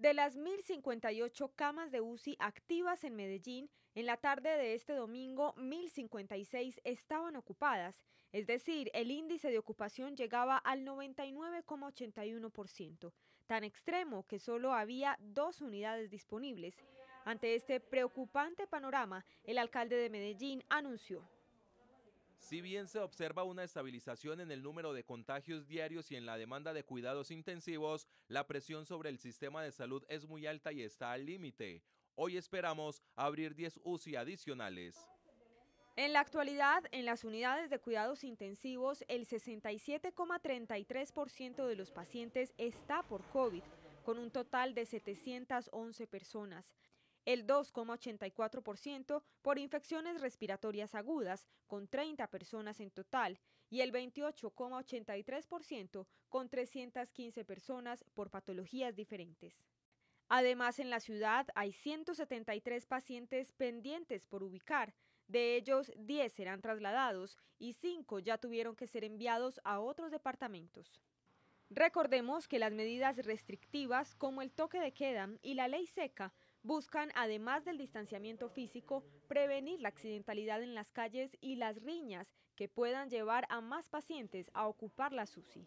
De las 1.058 camas de UCI activas en Medellín, en la tarde de este domingo 1.056 estaban ocupadas, es decir, el índice de ocupación llegaba al 99,81%, tan extremo que solo había dos unidades disponibles. Ante este preocupante panorama, el alcalde de Medellín anunció si bien se observa una estabilización en el número de contagios diarios y en la demanda de cuidados intensivos, la presión sobre el sistema de salud es muy alta y está al límite. Hoy esperamos abrir 10 UCI adicionales. En la actualidad, en las unidades de cuidados intensivos, el 67,33% de los pacientes está por COVID, con un total de 711 personas el 2,84% por infecciones respiratorias agudas, con 30 personas en total, y el 28,83% con 315 personas por patologías diferentes. Además, en la ciudad hay 173 pacientes pendientes por ubicar. De ellos, 10 serán trasladados y 5 ya tuvieron que ser enviados a otros departamentos. Recordemos que las medidas restrictivas como el toque de queda y la ley seca Buscan, además del distanciamiento físico, prevenir la accidentalidad en las calles y las riñas que puedan llevar a más pacientes a ocupar la SUSI.